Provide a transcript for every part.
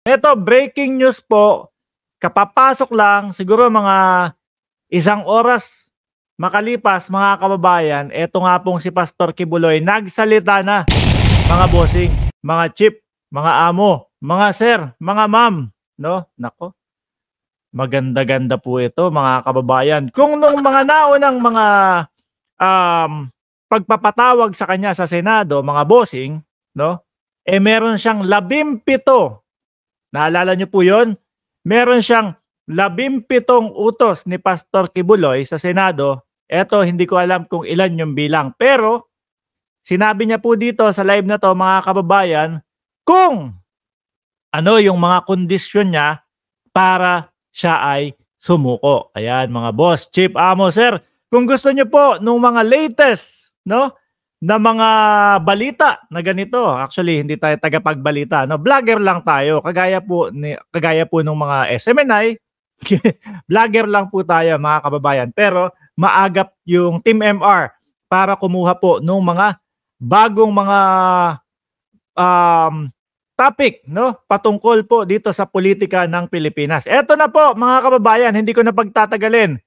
Ito, breaking news po. Kapapasok lang, siguro mga isang oras makalipas, mga kababayan, ito nga pong si Pastor Kibuloy, nagsalita na, mga bossing, mga chief, mga amo, mga sir, mga ma'am, no? Nako, maganda-ganda po ito, mga kababayan. Kung nung mga naunang mga um, pagpapatawag sa kanya sa Senado, mga bossing, no? Eh meron siyang labimpito Naalala niyo po yon? Meron siyang labimpitong utos ni Pastor Kibuloy sa Senado. Eto, hindi ko alam kung ilan yung bilang. Pero, sinabi niya po dito sa live na to mga kababayan, kung ano yung mga kondisyon niya para siya ay sumuko. Ayan mga boss, Chief Amo sir, kung gusto niyo po nung mga latest, no? na mga balita na ganito. Actually, hindi tayo tagapagbalita. No? Vlogger lang tayo. Kagaya po, ni, kagaya po ng mga SMNI. Vlogger lang po tayo mga kababayan. Pero maagap yung Team MR para kumuha po ng mga bagong mga um, topic no patungkol po dito sa politika ng Pilipinas. Eto na po mga kababayan, hindi ko na pagtatagalin.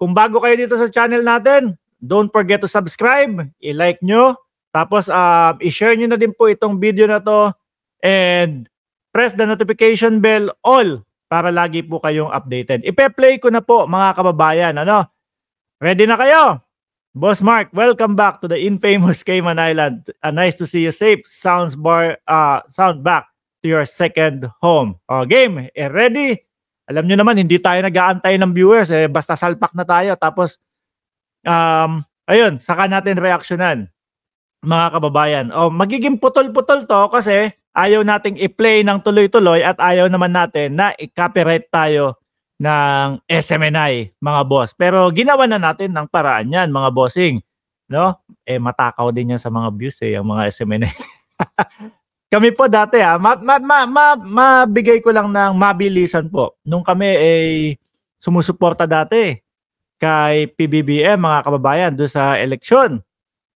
Kung bago kayo dito sa channel natin, Don't forget to subscribe, i-like nyo, tapos uh, i-share nyo na din po itong video na to and press the notification bell all para lagi po kayong updated. Ipe-play ko na po mga kababayan. Ano? Ready na kayo? Boss Mark, welcome back to the infamous Cayman Island. Uh, nice to see you safe. Sounds bar, uh, sound back to your second home. O, oh, game, eh, ready? Alam nyo naman, hindi tayo nag-aantay ng viewers. Eh, basta salpak na tayo. Tapos, um, ayun, saka natin reaksyonan mga kababayan. O, magiging putol-putol to kasi ayaw nating i-play ng tuloy-tuloy at ayaw naman natin na i-copyright tayo ng SMNI, mga boss. Pero ginawa na natin ng paraan yan, mga bossing. No? Eh, matakaw din yan sa mga views eh, ang mga SMNI. kami po dati ah, ma, ma, ma, ma, mabigay ko lang ng mabilisan po. Nung kami eh, sumusuporta dati kay PBBM mga kababayan do sa eleksyon,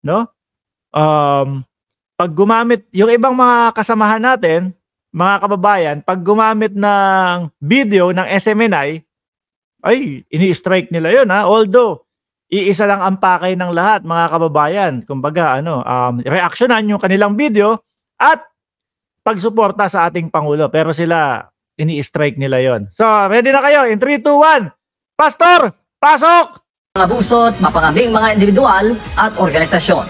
no? Um, pag gumamit yung ibang mga kasamahan natin, mga kababayan, pag gumamit ng video ng SMNI, ay ini-strike nila 'yon ha. Although iisa lang ang pakay ng lahat mga kababayan. Kumbaga ano, um, reaksyonan yung kanilang video at pagsuporta sa ating pangulo. Pero sila ini-strike nila 'yon. So, ready na kayo in 3 2 1. Pastor, Pasok! Mga busot, mapangabing mga individual at organisasyon.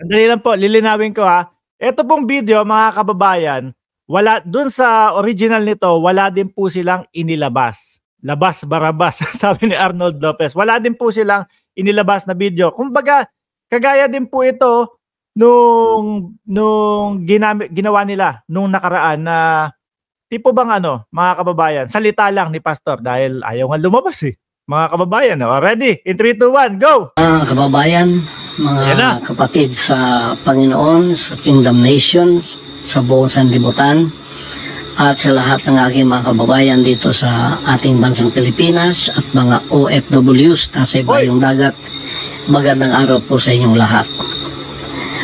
Andali lang po, lilinawin ko ha. Ito pong video mga kababayan, wala dun sa original nito, wala din po silang inilabas. Labas barabas sabi ni Arnold Lopez. Wala din po silang inilabas na video. Kumbaga, kagaya din po ito nung nung ginami, ginawa nila nung nakaraan na tipo bang ano, mga kababayan, salita lang ni Pastor dahil ayaw nga lumabas eh. Mga kababayan, oh, ready? In 3, 2, 1, go! Mga kababayan, mga kapatid sa Panginoon, sa Kingdom Nation, sa buong sanlibutan, at sa lahat ng aking mga kababayan dito sa ating bansang Pilipinas at mga OFWs na sa iba yung dagat. Magandang araw po sa inyong lahat.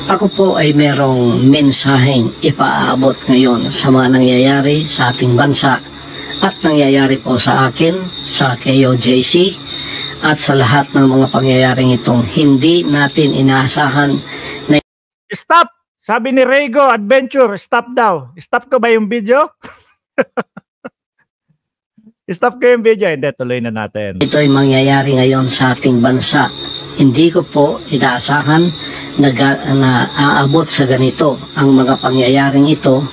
Ako po ay merong mensaheng ipaabot ngayon sa mga nangyayari sa ating bansa at nangyayari po sa akin, sa KOJC at sa lahat ng mga pangyayaring itong hindi natin inaasahan na... Stop! Sabi ni Rego, adventure, stop daw. Stop ko ba yung video? stop ko yung video. Hindi, tuloy na natin. Ito'y mangyayari ngayon sa ating bansa hindi ko po inaasahan na, na aabot sa ganito ang mga pangyayaring ito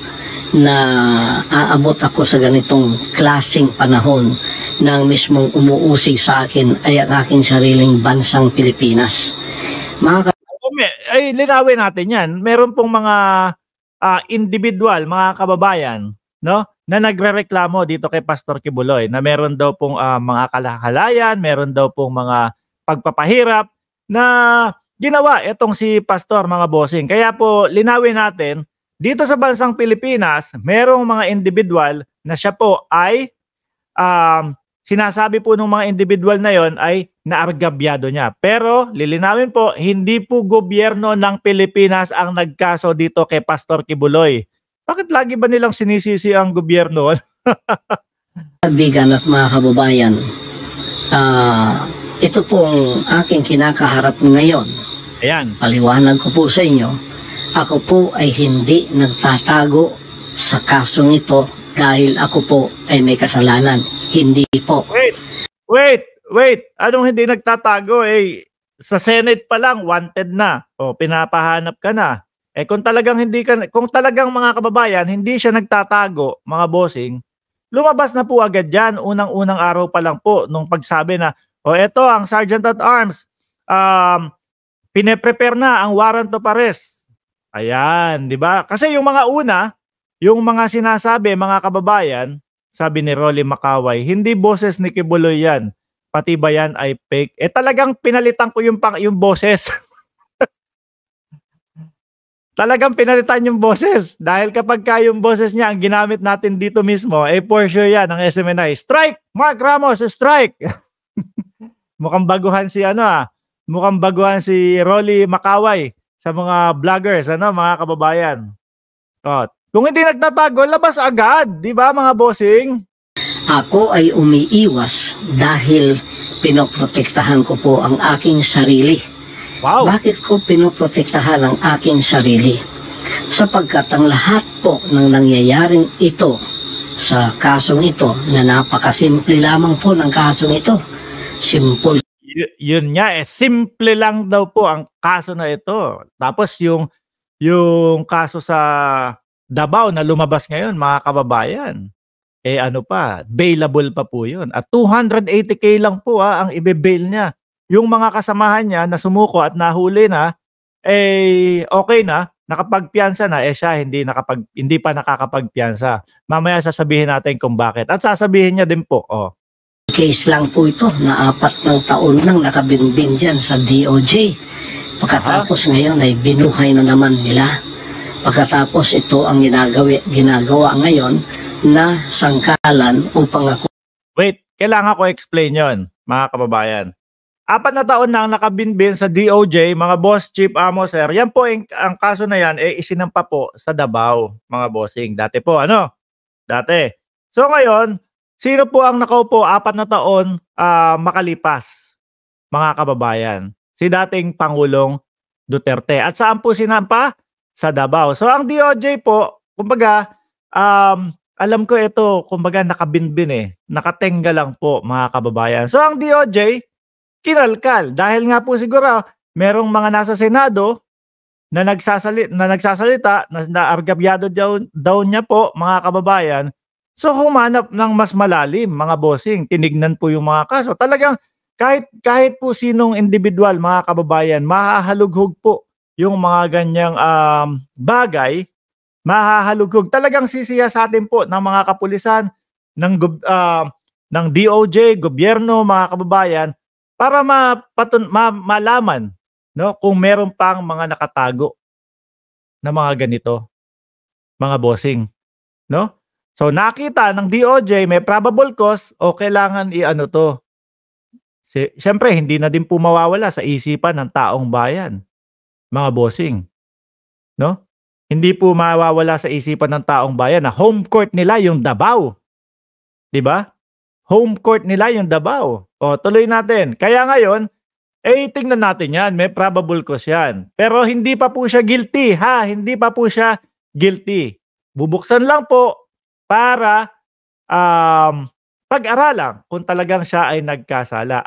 na aabot ako sa ganitong klasing panahon na ang mismong umuusig sa akin ay ang aking sariling bansang Pilipinas. Mga oh, ay linawin natin 'yan. Meron pong mga uh, individual, mga kababayan, no? na nagrereklamo dito kay Pastor Kibuloy na meron daw pong uh, mga kalahalayan, meron daw pong mga pagpapahirap na ginawa itong si Pastor mga bossing. Kaya po linawin natin, dito sa bansang Pilipinas, merong mga individual na siya po ay um, sinasabi po ng mga individual na yon ay naargabyado niya. Pero lilinawin po, hindi po gobyerno ng Pilipinas ang nagkaso dito kay Pastor Kibuloy. Bakit lagi ba nilang sinisisi ang gobyerno? Kaibigan at mga kababayan, uh, ito pong aking kinakaharap ngayon. Ayan. Paliwanag ko po sa inyo, ako po ay hindi nagtatago sa kasong ito dahil ako po ay may kasalanan. Hindi po. Wait, wait, wait. Anong hindi nagtatago? Eh, sa Senate pa lang, wanted na. O, pinapahanap ka na. Eh kung talagang hindi ka kung talagang mga kababayan hindi siya nagtatago, mga bossing, lumabas na po agad 'yan unang-unang araw pa lang po nung pagsabi na o eto, ang Sergeant at Arms, um, pine-prepare na ang warrant of arrest. Ayan, di ba? Kasi yung mga una, yung mga sinasabi, mga kababayan, sabi ni Rolly Makaway, hindi boses ni Kibuloy yan. Pati ba yan ay fake? Eh talagang pinalitan ko yung, pang, yung boses. talagang pinalitan yung boses. Dahil kapag ka yung boses niya, ang ginamit natin dito mismo, eh for sure yan, ang SMNI. Strike! Mark Ramos, strike! Mukhang baguhan si ano ah. Mukhang baguhan si Rolly Makaway sa mga vloggers, ano, mga kababayan. Oh, kung hindi nagtatago, labas agad, 'di ba mga bossing? Ako ay umiiwas dahil pinoprotektahan ko po ang aking sarili. Wow. Bakit ko pinoprotektahan ang aking sarili? Sapagkat ang lahat po ng nangyayaring ito sa kasong ito na napakasimple lamang po ng kasong ito Simple. Y- yun niya eh. Simple lang daw po ang kaso na ito. Tapos yung yung kaso sa Davao na lumabas ngayon, mga kababayan, eh ano pa, bailable pa po yun. At 280k lang po ah ang ibe-bail niya. Yung mga kasamahan niya na sumuko at nahuli na, eh okay na, nakapagpiansa na, eh siya hindi, nakapag, hindi pa nakakapagpiansa. Mamaya sasabihin natin kung bakit. At sasabihin niya din po, oh, case lang po ito na apat ng taon nang nakabinbin dyan sa DOJ. Pagkatapos ngayon ay binuhay na naman nila. Pagkatapos ito ang ginagawa, ginagawa ngayon na sangkalan o pangako. Wait, kailangan ko explain yon mga kababayan. Apat na taon nang nakabinbin sa DOJ, mga boss, chief amo, sir. Yan po, ang, ang kaso na yan, eh, isinampa po sa Dabao, mga bossing. Dati po, ano? Dati. So ngayon, Sino po ang nakaupo apat na taon uh, makalipas, mga kababayan? Si dating Pangulong Duterte. At saan po sinampa? Sa Davao. So ang DOJ po, kumbaga, um, alam ko ito, kumbaga nakabinbin eh. Nakatenga lang po, mga kababayan. So ang DOJ, kinalkal. Dahil nga po siguro, merong mga nasa Senado na nagsasalita, na nagsasalita na, na argabyado daw, daw niya po, mga kababayan, So humanap ng mas malalim mga bossing, tinignan po yung mga kaso. Talagang kahit kahit po sinong individual mga kababayan, mahahalughog po yung mga ganyang um, bagay, mahahalughog. Talagang sisiya sa atin po ng mga kapulisan, ng uh, ng DOJ, gobyerno, mga kababayan para mapatun ma, malaman no kung meron pang mga nakatago na mga ganito mga bossing no So nakita ng DOJ may probable cause o kailangan i-ano to. Siyempre, hindi na din po mawawala sa isipan ng taong bayan, mga bossing. No? Hindi po mawawala sa isipan ng taong bayan na home court nila yung Davao. 'Di ba? Home court nila yung Davao. O, tuloy natin. Kaya ngayon, eh, tingnan natin yan. May probable cause yan. Pero hindi pa po siya guilty, ha? Hindi pa po siya guilty. Bubuksan lang po para um, pag-aralan kung talagang siya ay nagkasala.